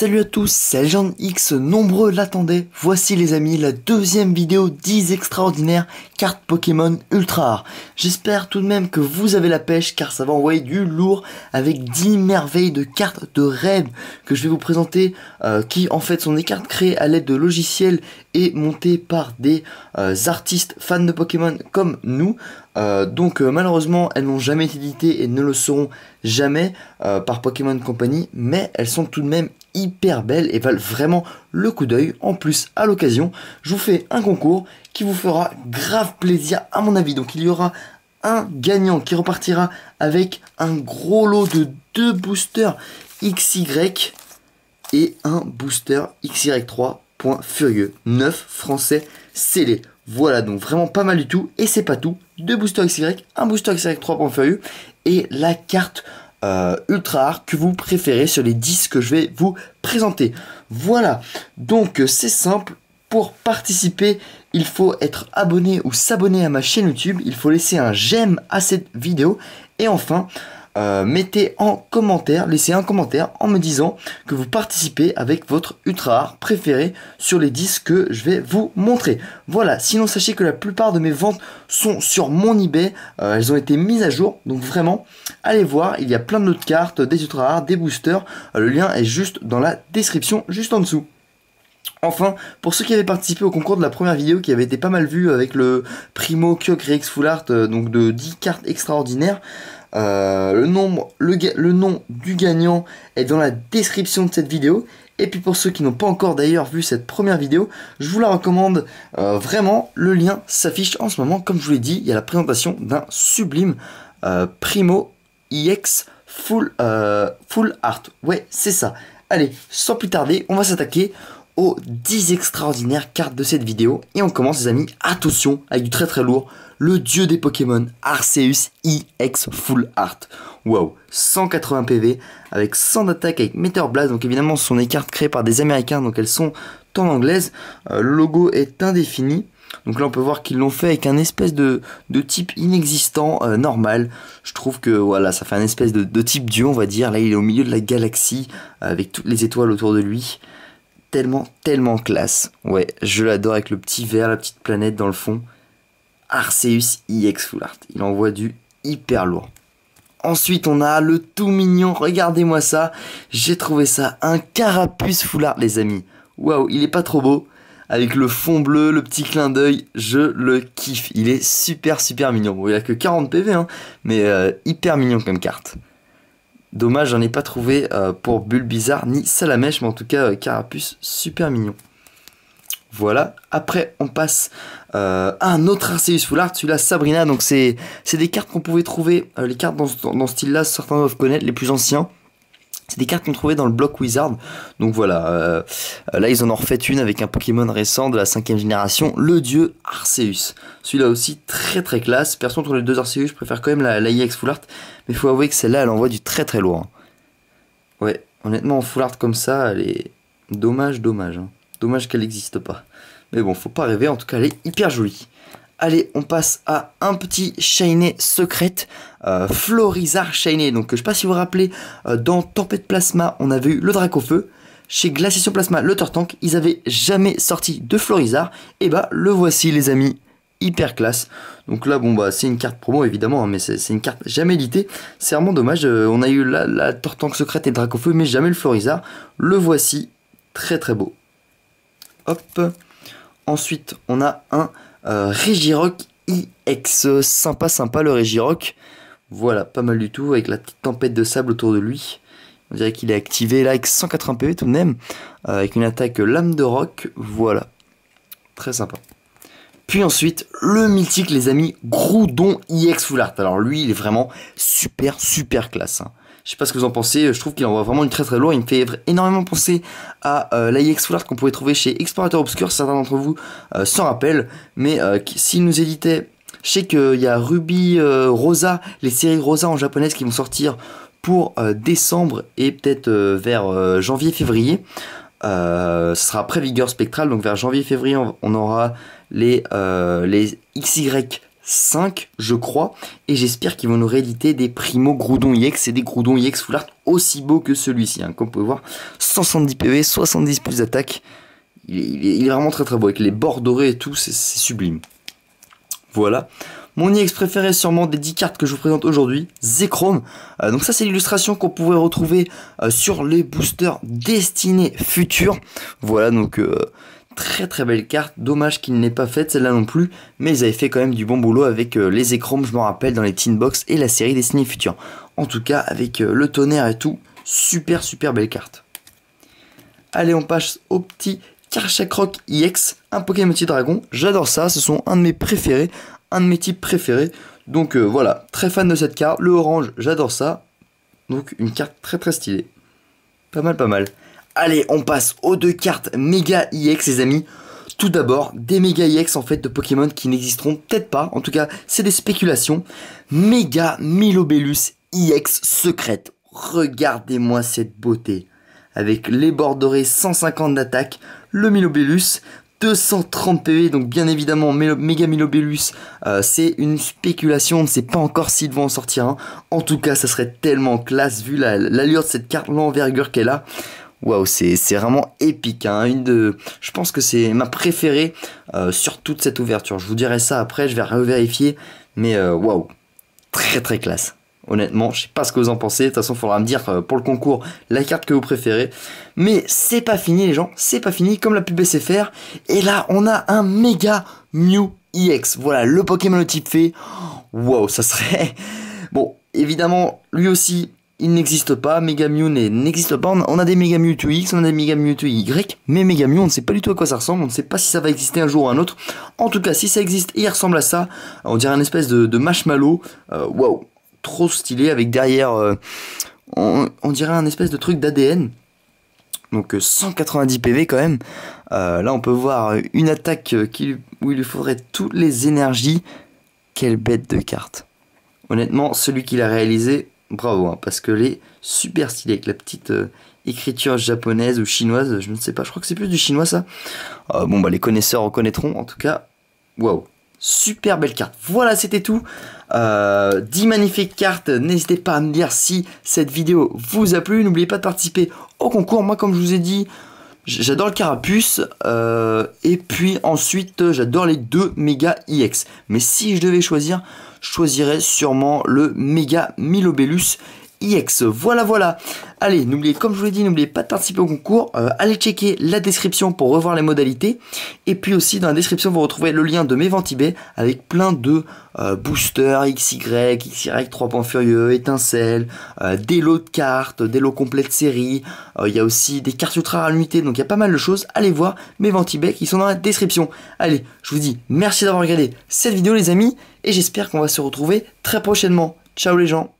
Salut à tous, c'est Jean X, nombreux l'attendaient. Voici les amis la deuxième vidéo 10 extraordinaires cartes Pokémon ultra rares. J'espère tout de même que vous avez la pêche car ça va envoyer du lourd avec 10 merveilles de cartes de rêve que je vais vous présenter euh, qui en fait sont des cartes créées à l'aide de logiciels et montées par des euh, artistes fans de Pokémon comme nous. Euh, donc euh, malheureusement elles n'ont jamais été éditées et ne le seront jamais euh, par Pokémon Company mais elles sont tout de même hyper belles et valent vraiment le coup d'œil. En plus à l'occasion je vous fais un concours qui vous fera grave plaisir à mon avis. Donc il y aura un gagnant qui repartira avec un gros lot de deux boosters XY et un booster XY3 furieux. 9 français scellés. Voilà donc vraiment pas mal du tout et c'est pas tout deux boosters XY, un booster XY 3.feu et la carte euh, ultra rare que vous préférez sur les 10 que je vais vous présenter. Voilà, donc euh, c'est simple. Pour participer, il faut être abonné ou s'abonner à ma chaîne YouTube. Il faut laisser un j'aime à cette vidéo. Et enfin, euh, mettez en commentaire, laissez un commentaire en me disant que vous participez avec votre ultra rare préféré sur les 10 que je vais vous montrer. Voilà, sinon sachez que la plupart de mes ventes sont sur mon eBay, euh, elles ont été mises à jour, donc vraiment, allez voir, il y a plein d'autres cartes, des ultra rares, des boosters, euh, le lien est juste dans la description, juste en dessous. Enfin, pour ceux qui avaient participé au concours de la première vidéo qui avait été pas mal vue avec le Primo Kyok Rex Full Art, donc de 10 cartes extraordinaires, euh, le, le, nom du gagnant est dans la description de cette vidéo. Et puis pour ceux qui n'ont pas encore d'ailleurs vu cette première vidéo, je vous la recommande euh, vraiment. Le lien s'affiche en ce moment. Comme je vous l'ai dit, il y a la présentation d'un sublime euh, Primo IX e Full, Full Art. Ouais, c'est ça. Allez, sans plus tarder, on va s'attaquer 10 extraordinaires cartes de cette vidéo. Et on commence les amis, attention, avec du très très lourd, le dieu des Pokémon, Arceus IX e Full Art. Waouh, 180 PV, avec 100 d'attaque avec Meteor Blast, donc évidemment ce sont des cartes créées par des américains, donc elles sont en anglaise. Euh, le logo est indéfini. Donc là on peut voir qu'ils l'ont fait avec un espèce de, de type inexistant euh, normal. Je trouve que voilà ça fait un espèce de, de, type dieu on va dire. Là il est au milieu de la galaxie avec toutes les étoiles autour de lui tellement, tellement classe. Ouais, je l'adore avec le petit vert, la petite planète dans le fond. Arceus IX Full Art. Il envoie du hyper lourd. Ensuite, on a le tout mignon. Regardez-moi ça. J'ai trouvé ça un carapuce Full Art, les amis. Waouh, il est pas trop beau. Avec le fond bleu, le petit clin d'œil, je le kiffe. Il est super, super mignon. Bon, il a que 40 PV, hein, mais euh, hyper mignon comme carte. Dommage, j'en ai pas trouvé euh, pour Bulle Bizarre ni Salamèche, mais en tout cas, euh, Carapuce, super mignon. Voilà. Après, on passe euh, à un autre Arceus Foulard, celui-là Sabrina. Donc, c'est des cartes qu'on pouvait trouver, les cartes dans, dans ce style-là, certains doivent connaître, les plus anciens. C'est des cartes qu'on trouvait dans le bloc Wizard. Donc voilà, euh, là ils en ont refait une avec un Pokémon récent de la cinquième génération, le dieu Arceus. Celui-là aussi très très classe. Personne entre les deux Arceus, je préfère quand même la, la IX Full Art. Mais faut avouer que celle-là elle envoie du très très loin. Hein. Ouais, honnêtement en Full Art comme ça, elle est... Dommage, dommage. Hein. Dommage qu'elle n'existe pas. Mais bon, faut pas rêver, en tout cas elle est hyper jolie. Allez, on passe à un petit Shiny Secret, euh, Florizar Shiny. Donc, je sais pas si vous vous rappelez, euh, dans Tempête Plasma, on avait eu le Dracofeu. Chez sur Plasma, le Tortank, ils avaient jamais sorti de Florizar. Et eh bah, le voici, les amis. Hyper classe. Donc là, bon, bah, c'est une carte promo, évidemment, hein, mais c'est une carte jamais éditée. C'est vraiment dommage. Euh, on a eu la, la Tortank Secrète et le Dracofeu, mais jamais le Florizar. Le voici. Très, très beau. Hop. Ensuite, on a un euh, Regirock IX. Sympa, sympa le Regirock. Voilà, pas mal du tout, avec la petite tempête de sable autour de lui. On dirait qu'il est activé là avec 180 PV tout de même, euh, avec une attaque lame de rock. Voilà, très sympa. Puis ensuite, le mythique, les amis, Groudon IX Full Art. Alors lui, il est vraiment super, super classe. Hein. Je sais pas ce que vous en pensez, je trouve qu'il en envoie vraiment une très très lourde, il me fait énormément penser à euh, l'AIX qu'on pouvait trouver chez Explorateur Obscur, certains d'entre vous euh, s'en rappellent, mais euh, s'il nous éditait, je sais qu'il y a Ruby euh, Rosa, les séries Rosa en japonaise qui vont sortir pour euh, décembre et peut-être vers janvier-février. ce sera après Vigueur Spectral, donc vers janvier-février on, aura les, les XY 5, je crois, et j'espère qu'ils vont nous rééditer des Primo Groudon IX et des Groudon IX Full Art aussi beaux que celui-ci. Hein. Comme vous pouvez voir, 170 PV, 70 plus d'attaque. Il, est vraiment très très beau, avec les bords dorés et tout, c'est sublime. Voilà. Mon IX préféré sûrement des 10 cartes que je vous présente aujourd'hui, Zekrom. Euh, donc ça c'est l'illustration qu'on pourrait retrouver euh, sur les boosters destinés futurs. Voilà donc... Euh, très très belle carte. Dommage qu'il n'ait pas faite celle-là non plus, mais ils avaient fait quand même du bon boulot avec euh, les écrans, je m'en rappelle, dans les tin Box et la série Destiny Future. En tout cas, avec euh, le tonnerre et tout, super super belle carte. Allez, on passe au petit Karchakrok IX, e un Pokémon petit dragon. J'adore ça, ce sont un de mes préférés, un de mes types préférés. Donc euh, voilà, très fan de cette carte. Le orange, j'adore ça. Donc une carte très très stylée. Pas mal, pas mal. Allez, on passe aux deux cartes Mega EX les amis. Tout d'abord, des Mega EX en fait de Pokémon qui n'existeront peut-être pas. En tout cas, c'est des spéculations. Mega Milobellus IX secrète. Regardez-moi cette beauté. Avec les bords dorés 150 d'attaque, le Milobellus, 230 PV, donc bien évidemment Mega Milobellus, euh, c'est une spéculation, on ne sait pas encore s'ils vont en sortir un. En tout cas, ça serait tellement classe vu l'allure de cette carte, l'envergure qu'elle a. Waouh, c'est vraiment épique. Hein. Une de, je pense que c'est ma préférée euh, sur toute cette ouverture. Je vous dirai ça après, je vais revérifier. Mais euh, waouh, wow. très très classe. Honnêtement, je sais pas ce que vous en pensez. De toute façon, il faudra me dire euh, pour le concours la carte que vous préférez. Mais c'est pas fini, les gens. C'est pas fini, comme la pub SFR. Et là, on a un méga Mew EX. Voilà, le Pokémon type fait. Waouh, ça serait. Bon, évidemment, lui aussi, il n'existe pas, Mew n'existe pas, on a des Mew 2X, on a des Mew 2Y, mais Mew on ne sait pas du tout à quoi ça ressemble, on ne sait pas si ça va exister un jour ou un autre, en tout cas si ça existe et il ressemble à ça, on dirait un espèce de, marshmallow, euh, waouh, wow, trop stylé avec derrière, euh, on, dirait un espèce de truc d'ADN, donc 190 euh, PV quand même, là on peut voir une attaque qui, où il lui faudrait toutes les énergies, quelle bête de carte. Honnêtement, celui qui l'a réalisé, bravo, hein, parce que les super stylé avec la petite euh, écriture japonaise ou chinoise, je ne sais pas, je crois que c'est plus du chinois ça. Euh, bon, bah les connaisseurs reconnaîtront, en tout cas, waouh. Super belle carte. Voilà, c'était tout. 10 euh, magnifiques cartes. N'hésitez pas à me dire si cette vidéo vous a plu. N'oubliez pas de participer au concours. Moi, comme je vous ai dit, J'adore le carapuce et puis ensuite j'adore les deux méga EX Mais si je devais choisir, choisirais sûrement le Mega Milobellus IX. Voilà, voilà. Allez, n'oubliez, comme je vous l'ai dit, n'oubliez pas de participer au concours. Euh, allez checker la description pour revoir les modalités. Et puis aussi, dans la description, vous retrouvez le lien de mes ventibés avec plein de euh, boosters XY, XY, 3 points furieux, étincelles, euh, des lots de cartes, des lots complets de série. Il y a aussi des cartes ultra à l'unité. Donc il y a pas mal de choses. Allez voir mes ventibés qui sont dans la description. Allez, je vous dis merci d'avoir regardé cette vidéo, les amis. Et j'espère qu'on va se retrouver très prochainement. Ciao les gens